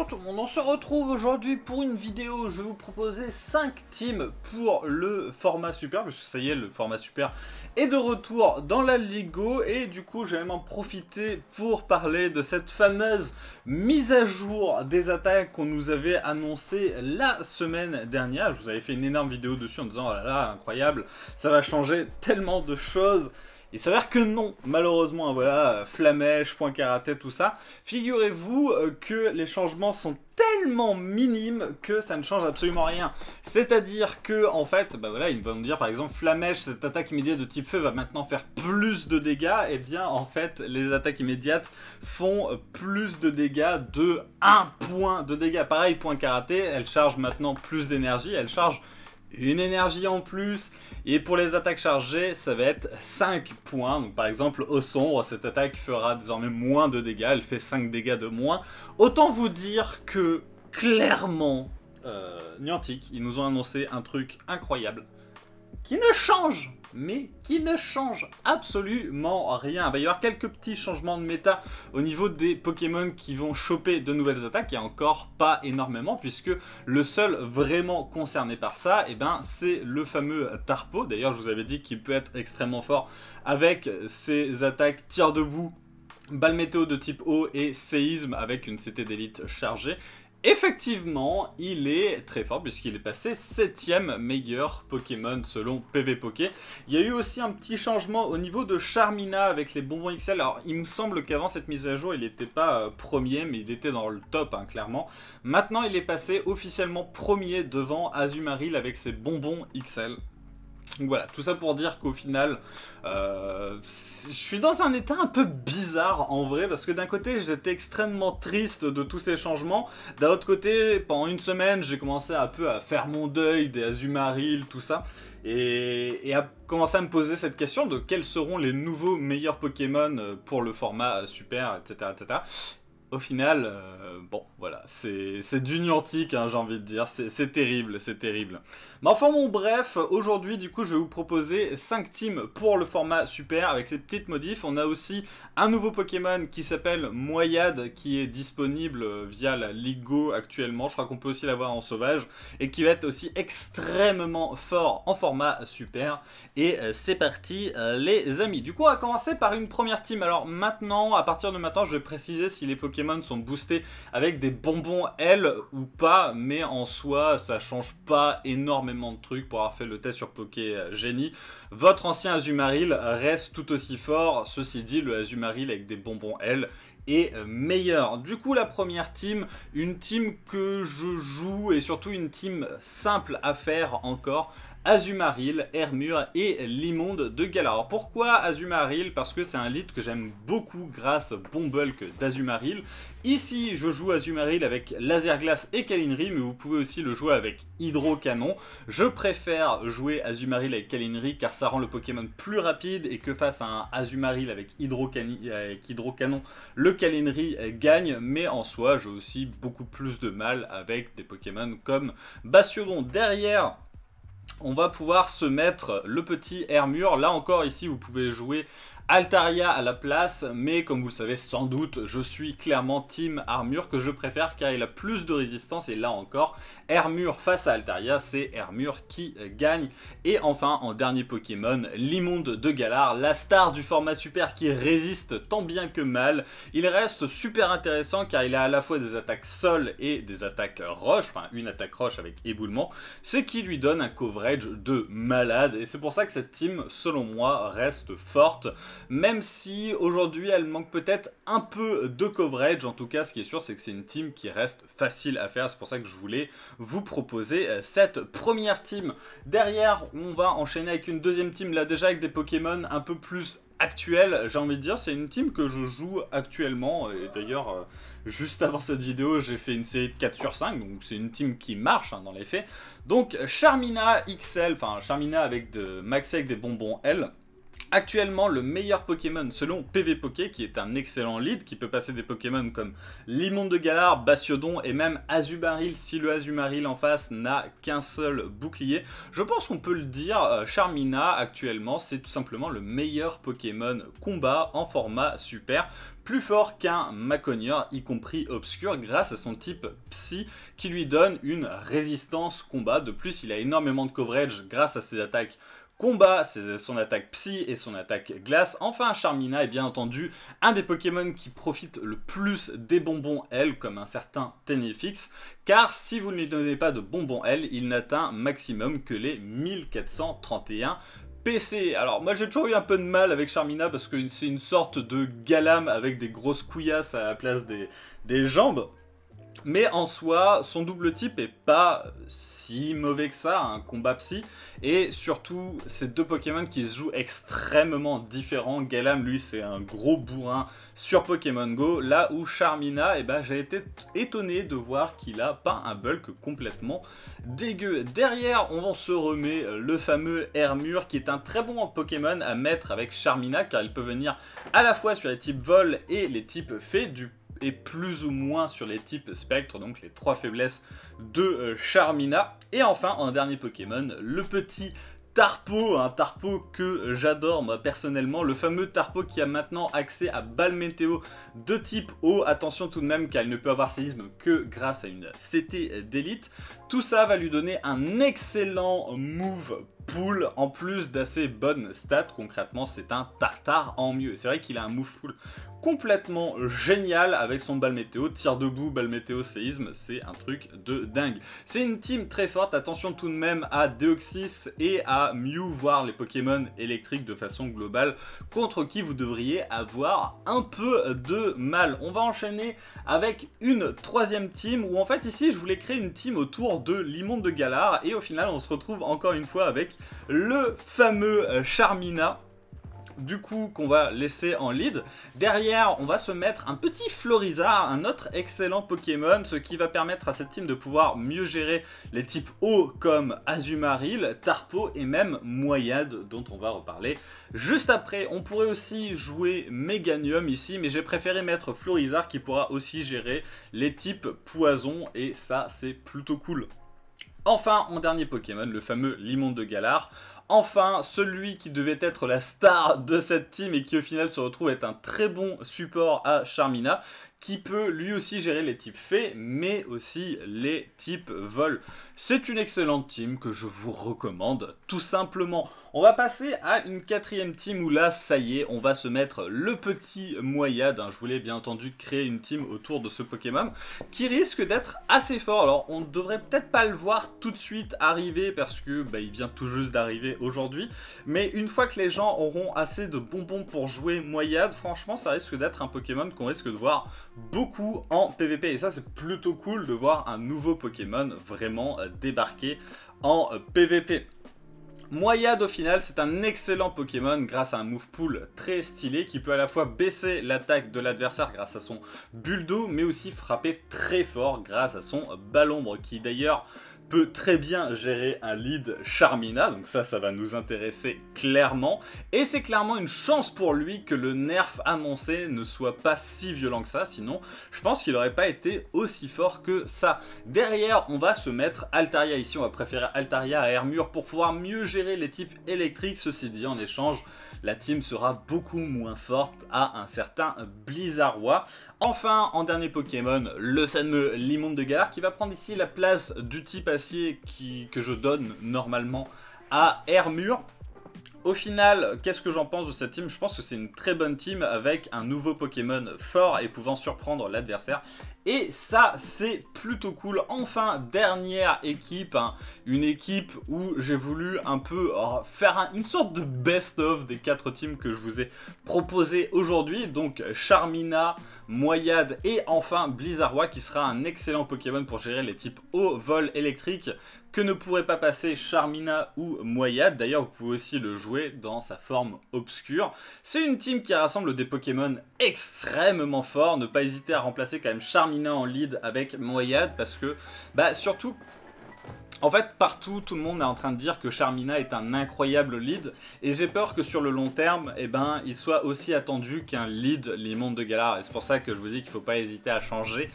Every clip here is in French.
Bonjour tout le monde, on se retrouve aujourd'hui pour une vidéo, je vais vous proposer 5 teams pour le format super, parce que ça y est, le format super est de retour dans la Ligo, et du coup j'ai même en pour parler de cette fameuse mise à jour des attaques qu'on nous avait annoncé la semaine dernière, je vous avais fait une énorme vidéo dessus en disant, oh là là, incroyable, ça va changer tellement de choses, il s'avère que non, malheureusement, hein, voilà, flamèche, point karaté, tout ça. Figurez-vous euh, que les changements sont tellement minimes que ça ne change absolument rien. C'est-à-dire que, en fait, bah voilà, ils vont nous dire par exemple, flamèche, cette attaque immédiate de type feu va maintenant faire plus de dégâts. Et eh bien, en fait, les attaques immédiates font plus de dégâts de 1 point de dégâts. Pareil, point karaté, elle charge maintenant plus d'énergie, elle charge une énergie en plus. Et pour les attaques chargées, ça va être 5 points. Donc par exemple, au sombre, cette attaque fera désormais moins de dégâts. Elle fait 5 dégâts de moins. Autant vous dire que, clairement, euh, Niantic, ils nous ont annoncé un truc incroyable qui ne change mais qui ne change absolument rien. Il va y avoir quelques petits changements de méta au niveau des Pokémon qui vont choper de nouvelles attaques, et encore pas énormément, puisque le seul vraiment concerné par ça, eh ben, c'est le fameux Tarpo. D'ailleurs, je vous avais dit qu'il peut être extrêmement fort avec ses attaques tir debout Balle météo de type eau et séisme avec une CT d'élite chargée. Effectivement, il est très fort puisqu'il est passé 7ème meilleur Pokémon selon PVPoké. Il y a eu aussi un petit changement au niveau de Charmina avec les bonbons XL. Alors, il me semble qu'avant cette mise à jour, il n'était pas euh, premier, mais il était dans le top, hein, clairement. Maintenant, il est passé officiellement premier devant Azumarill avec ses bonbons XL voilà, tout ça pour dire qu'au final, euh, je suis dans un état un peu bizarre en vrai, parce que d'un côté j'étais extrêmement triste de tous ces changements, d'un autre côté, pendant une semaine, j'ai commencé un peu à faire mon deuil des Azumarill, tout ça, et, et, à commencer à me poser cette question de quels seront les nouveaux meilleurs Pokémon euh, pour le format euh, Super, etc. etc au final, euh, bon, voilà, c'est du d'une hein, j'ai envie de dire, c'est terrible, c'est terrible. Mais enfin bon, bref, aujourd'hui, du coup, je vais vous proposer 5 teams pour le format super, avec ces petites modifs. On a aussi un nouveau Pokémon qui s'appelle Moyade, qui est disponible via la Ligo actuellement, je crois qu'on peut aussi l'avoir en sauvage, et qui va être aussi extrêmement fort en format super. Et euh, c'est parti, euh, les amis. Du coup, on va commencer par une première team. Alors maintenant, à partir de maintenant, je vais préciser si les Pokémon sont boostés avec des bonbons L ou pas, mais en soi, ça change pas énormément de trucs pour avoir fait le test sur Poké Génie. Votre ancien Azumarill reste tout aussi fort, ceci dit, le Azumarill avec des bonbons L est meilleur. Du coup, la première team, une team que je joue et surtout une team simple à faire encore Azumarill, Hermure et Limonde de Galar. Alors pourquoi Azumarill Parce que c'est un lead que j'aime beaucoup grâce au bon bulk d'Azumarill. Ici, je joue Azumarill avec Laser et Kalinri, mais vous pouvez aussi le jouer avec Hydrocanon. Je préfère jouer Azumarill avec Kalinri car ça rend le Pokémon plus rapide et que face à un Azumarill avec Hydro, le Kalinri gagne, mais en soi, j'ai aussi beaucoup plus de mal avec des Pokémon comme Bastiodon. Derrière, on va pouvoir se mettre le petit mur. Là encore, ici, vous pouvez jouer Altaria à la place, mais comme vous le savez sans doute, je suis clairement team armure que je préfère car il a plus de résistance et là encore, Armure face à Altaria, c'est Armure qui gagne. Et enfin, en dernier Pokémon, l'immonde de Galar, la star du format super qui résiste tant bien que mal. Il reste super intéressant car il a à la fois des attaques sol et des attaques roche, enfin une attaque roche avec éboulement, ce qui lui donne un coverage de malade et c'est pour ça que cette team, selon moi, reste forte même si aujourd'hui elle manque peut-être un peu de coverage. En tout cas, ce qui est sûr, c'est que c'est une team qui reste facile à faire. C'est pour ça que je voulais vous proposer euh, cette première team. Derrière, on va enchaîner avec une deuxième team, là déjà avec des Pokémon un peu plus actuels j'ai envie de dire, c'est une team que je joue actuellement. Et d'ailleurs, euh, juste avant cette vidéo, j'ai fait une série de 4 sur 5, donc c'est une team qui marche hein, dans les faits. Donc Charmina XL, enfin Charmina avec de Max avec des bonbons L actuellement le meilleur Pokémon selon PV Poké, qui est un excellent lead, qui peut passer des Pokémon comme Limonde de Galar, Bastiodon et même Azubaril, si le Azumaril en face n'a qu'un seul bouclier. Je pense qu'on peut le dire, euh, Charmina actuellement c'est tout simplement le meilleur Pokémon combat en format super, plus fort qu'un Maconior, y compris obscur, grâce à son type Psy qui lui donne une résistance combat. De plus, il a énormément de coverage grâce à ses attaques combat, son attaque psy et son attaque glace. Enfin, Charmina est bien entendu un des Pokémon qui profite le plus des bonbons L, comme un certain Tenefix, car si vous ne lui donnez pas de bonbons L, il n'atteint maximum que les 1431 PC. Alors moi j'ai toujours eu un peu de mal avec Charmina parce que c'est une sorte de Galam avec des grosses couillasses à la place des, des jambes. Mais en soi, son double type est pas si mauvais que ça, un combat psy. Et surtout, ces deux Pokémon qui se jouent extrêmement différents. Galam, lui, c'est un gros bourrin sur Pokémon Go. Là où Charmina, eh ben, j'ai été étonné de voir qu'il a pas un bulk complètement dégueu. Derrière, on va se remet euh, le fameux Hermure, qui est un très bon Pokémon à mettre avec Charmina, car il peut venir à la fois sur les types vol et les types fées. Du et plus ou moins sur les types spectre, donc les trois faiblesses de euh, Charmina. Et enfin, un dernier Pokémon, le petit Tarpo, un Tarpo que euh, j'adore moi personnellement, le fameux Tarpo qui a maintenant accès à Balmétéo de type eau, attention tout de même car ne peut avoir séisme que grâce à une CT d'élite. Tout ça va lui donner un excellent move pool en plus d'assez bonnes stats, concrètement c'est un tartare en mieux. C'est vrai qu'il a un move pool complètement génial avec son bal météo. Tir debout, bal météo, séisme, c'est un truc de dingue. C'est une team très forte, attention tout de même à Deoxys et à Mew, voir les Pokémon électriques de façon globale, contre qui vous devriez avoir un peu de mal. On va enchaîner avec une troisième team, où en fait ici je voulais créer une team autour de l'immonde de Galar, et au final on se retrouve encore une fois avec le fameux Charmina du coup qu'on va laisser en lead. Derrière, on va se mettre un petit Florizard, un autre excellent Pokémon, ce qui va permettre à cette team de pouvoir mieux gérer les types eau comme Azumarill, Tarpo et même Moyade dont on va reparler juste après. On pourrait aussi jouer Meganium ici, mais j'ai préféré mettre Florizard qui pourra aussi gérer les types poison et ça c'est plutôt cool. Enfin, en dernier Pokémon, le fameux Limon de Galar. Enfin, celui qui devait être la star de cette team et qui au final se retrouve être un très bon support à Charmina, qui peut lui aussi gérer les types faits, mais aussi les types vols. C'est une excellente team que je vous recommande tout simplement. On va passer à une quatrième team où là, ça y est, on va se mettre le petit Moyade. Hein. Je voulais bien entendu créer une team autour de ce Pokémon qui risque d'être assez fort. Alors, on ne devrait peut-être pas le voir tout de suite arriver parce que bah, il vient tout juste d'arriver aujourd'hui. Mais une fois que les gens auront assez de bonbons pour jouer Moyade, franchement, ça risque d'être un Pokémon qu'on risque de voir beaucoup en PvP. Et ça, c'est plutôt cool de voir un nouveau Pokémon vraiment euh, débarquer en euh, PvP. Moyade au final, c'est un excellent Pokémon grâce à un move pool très stylé qui peut à la fois baisser l'attaque de l'adversaire grâce à son bulldo mais aussi frapper très fort grâce à son euh, balombre qui d'ailleurs peut très bien gérer un lead Charmina, donc ça, ça va nous intéresser clairement. Et c'est clairement une chance pour lui que le nerf annoncé ne soit pas si violent que ça, sinon je pense qu'il n'aurait pas été aussi fort que ça. Derrière, on va se mettre Altaria ici, on va préférer Altaria à Hermure pour pouvoir mieux gérer les types électriques. Ceci dit, en échange, la team sera beaucoup moins forte à un certain Roi. Enfin, en dernier Pokémon, le fameux Limon de Galar qui va prendre ici la place du type qui, que je donne normalement à Mur. Au final, qu'est-ce que j'en pense de cette team Je pense que c'est une très bonne team avec un nouveau Pokémon fort et pouvant surprendre l'adversaire. Et ça, c'est plutôt cool. Enfin, dernière équipe, hein. une équipe où j'ai voulu un peu euh, faire une sorte de best-of des quatre teams que je vous ai proposé aujourd'hui. Donc Charmina, Moyade et enfin Blizzardwa, qui sera un excellent Pokémon pour gérer les types au vol électrique ne pourrait pas passer Charmina ou Moyad. D'ailleurs, vous pouvez aussi le jouer dans sa forme obscure. C'est une team qui rassemble des Pokémon extrêmement forts. Ne pas hésiter à remplacer quand même Charmina en lead avec Moyad parce que, bah, surtout en fait, partout, tout le monde est en train de dire que Charmina est un incroyable lead, et j'ai peur que sur le long terme, eh ben, il soit aussi attendu qu'un lead les mondes de Galar. Et c'est pour ça que je vous dis qu'il ne faut pas hésiter à changer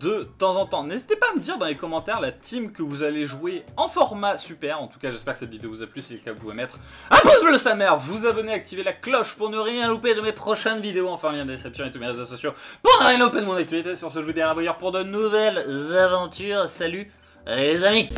de temps en temps. N'hésitez pas à me dire dans les commentaires la team que vous allez jouer en format super. En tout cas, j'espère que cette vidéo vous a plu. Si c'est le cas, vous pouvez mettre un pouce bleu sa mère, vous abonner, activer la cloche pour ne rien louper de mes prochaines vidéos. Enfin, lien de description et tous mes réseaux sociaux pour ne rien louper de mon activité. Sur ce, je vous dis à la pour de nouvelles aventures. Salut les amis